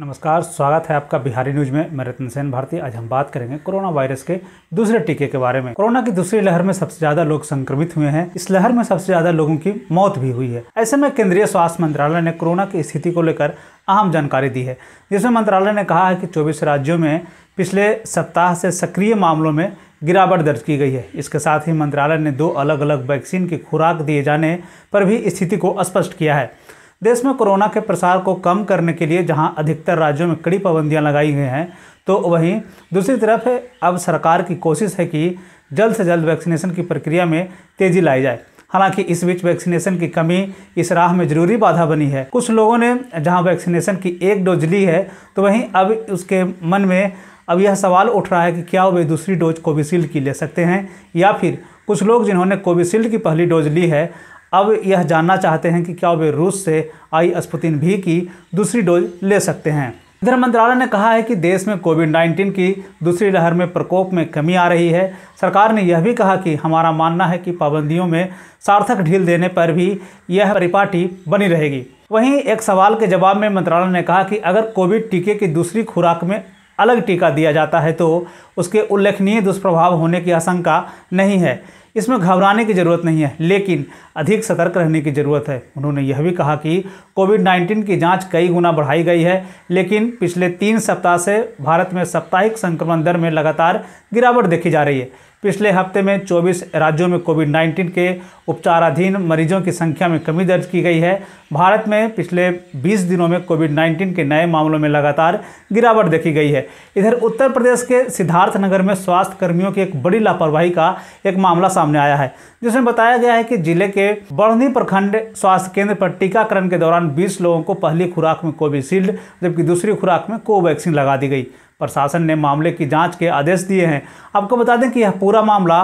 नमस्कार स्वागत है आपका बिहारी न्यूज में मैं रतन सेन भारती आज हम बात करेंगे कोरोना वायरस के दूसरे टीके के बारे में कोरोना की दूसरी लहर में सबसे ज्यादा लोग संक्रमित हुए हैं इस लहर में सबसे ज्यादा लोगों की मौत भी हुई है ऐसे में केंद्रीय स्वास्थ्य मंत्रालय ने कोरोना की स्थिति को लेकर अहम जानकारी दी है जिसमें मंत्रालय ने कहा है कि चौबीस राज्यों में पिछले सप्ताह से सक्रिय मामलों में गिरावट दर्ज की गई है इसके साथ ही मंत्रालय ने दो अलग अलग वैक्सीन की खुराक दिए जाने पर भी स्थिति को स्पष्ट किया है देश में कोरोना के प्रसार को कम करने के लिए जहां अधिकतर राज्यों में कड़ी पाबंदियां लगाई गई हैं तो वहीं दूसरी तरफ अब सरकार की कोशिश है कि जल्द से जल्द वैक्सीनेशन की प्रक्रिया में तेज़ी लाई जाए हालांकि इस बीच वैक्सीनेशन की कमी इस राह में जरूरी बाधा बनी है कुछ लोगों ने जहां वैक्सीनेशन की एक डोज ली है तो वहीं अब उसके मन में अब यह सवाल उठ रहा है कि क्या वे दूसरी डोज कोविशील्ड की ले सकते हैं या फिर कुछ लोग जिन्होंने कोविशील्ड की पहली डोज ली है अब यह जानना चाहते हैं कि क्या वे रूस से आई अस्पुतिन भी की दूसरी डोज ले सकते हैं इधर मंत्रालय ने कहा है कि देश में कोविड 19 की दूसरी लहर में प्रकोप में कमी आ रही है सरकार ने यह भी कहा कि हमारा मानना है कि पाबंदियों में सार्थक ढील देने पर भी यह परिपाटी बनी रहेगी वहीं एक सवाल के जवाब में मंत्रालय ने कहा कि अगर कोविड टीके की दूसरी खुराक में अलग टीका दिया जाता है तो उसके उल्लेखनीय दुष्प्रभाव होने की आशंका नहीं है इसमें घबराने की ज़रूरत नहीं है लेकिन अधिक सतर्क रहने की ज़रूरत है उन्होंने यह भी कहा कि कोविड 19 की जांच कई गुना बढ़ाई गई है लेकिन पिछले तीन सप्ताह से भारत में साप्ताहिक संक्रमण दर में लगातार गिरावट देखी जा रही है पिछले हफ्ते में 24 राज्यों में कोविड 19 के उपचाराधीन मरीजों की संख्या में कमी दर्ज की गई है भारत में पिछले 20 दिनों में कोविड 19 के नए मामलों में लगातार गिरावट देखी गई है इधर उत्तर प्रदेश के सिद्धार्थनगर में स्वास्थ्य कर्मियों की एक बड़ी लापरवाही का एक मामला सामने आया है जिसमें बताया गया है कि जिले के बढ़नी प्रखंड स्वास्थ्य केंद्र पर टीकाकरण के दौरान बीस लोगों को पहली खुराक में कोविशील्ड जबकि दूसरी खुराक में कोवैक्सीन लगा दी गई प्रशासन ने मामले की जांच के आदेश दिए हैं आपको बता दें कि यह पूरा मामला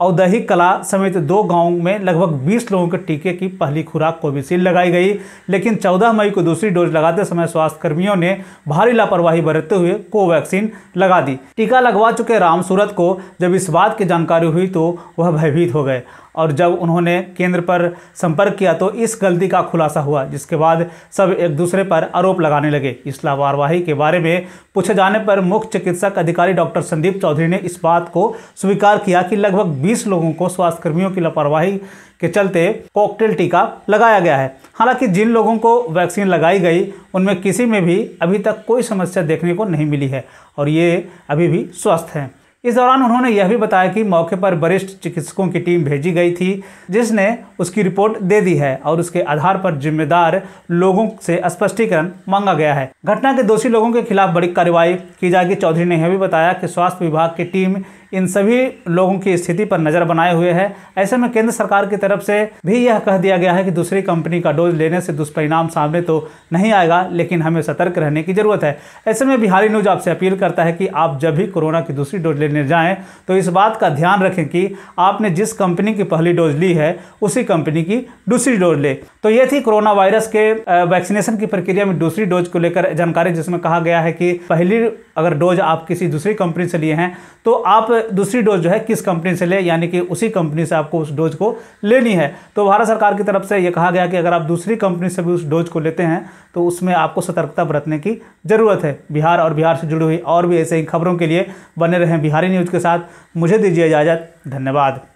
औदही कला समेत दो गांव में लगभग 20 लोगों के टीके की पहली खुराक कोविशील्ड लगाई गई लेकिन 14 मई को दूसरी डोज लगाते समय स्वास्थ्यकर्मियों ने भारी लापरवाही बरतते हुए कोवैक्सीन लगा दी टीका लगवा चुके राम सूरत को जब इस बात की जानकारी हुई तो वह भयभीत हो गए और जब उन्होंने केंद्र पर संपर्क किया तो इस गलती का खुलासा हुआ जिसके बाद सब एक दूसरे पर आरोप लगाने लगे इस लापरवाही के बारे में पूछे जाने पर मुख्य चिकित्सक अधिकारी डॉक्टर संदीप चौधरी ने इस बात को स्वीकार किया कि लगभग 20 लोगों को स्वास्थ्यकर्मियों की लापरवाही के चलते कॉकटेल टीका लगाया गया है हालांकि जिन लोगों को वैक्सीन लगाई गई उनमें किसी में भी अभी तक कोई समस्या देखने को नहीं मिली है और ये अभी भी स्वस्थ हैं इस दौरान उन्होंने यह भी बताया कि मौके पर वरिष्ठ चिकित्सकों की टीम भेजी गई थी जिसने उसकी रिपोर्ट दे दी है और उसके आधार पर जिम्मेदार लोगों से स्पष्टीकरण मांगा गया है घटना के दोषी लोगों के खिलाफ बड़ी कार्रवाई की जाएगी चौधरी ने यह भी बताया कि स्वास्थ्य विभाग की टीम इन सभी लोगों की स्थिति पर नज़र बनाए हुए है ऐसे में केंद्र सरकार की तरफ से भी यह कह दिया गया है कि दूसरी कंपनी का डोज लेने से दुष्परिणाम सामने तो नहीं आएगा लेकिन हमें सतर्क रहने की ज़रूरत है ऐसे में बिहारी न्यूज आपसे अपील करता है कि आप जब भी कोरोना की दूसरी डोज लेने जाएँ तो इस बात का ध्यान रखें कि आपने जिस कंपनी की पहली डोज ली है उसी कंपनी की दूसरी डोज ले तो ये थी कोरोना वायरस के वैक्सीनेशन की प्रक्रिया में दूसरी डोज को लेकर जानकारी जिसमें कहा गया है कि पहली अगर डोज आप किसी दूसरी कंपनी से लिए हैं तो आप दूसरी डोज जो है किस कंपनी से ले यानी कि उसी कंपनी से आपको उस डोज को लेनी है तो भारत सरकार की तरफ से ये कहा गया कि अगर आप दूसरी कंपनी से भी उस डोज को लेते हैं तो उसमें आपको सतर्कता बरतने की ज़रूरत है बिहार और बिहार से जुड़ी हुई और भी ऐसे ही खबरों के लिए बने रहें बिहारी न्यूज़ के साथ मुझे दीजिए इजाज़त धन्यवाद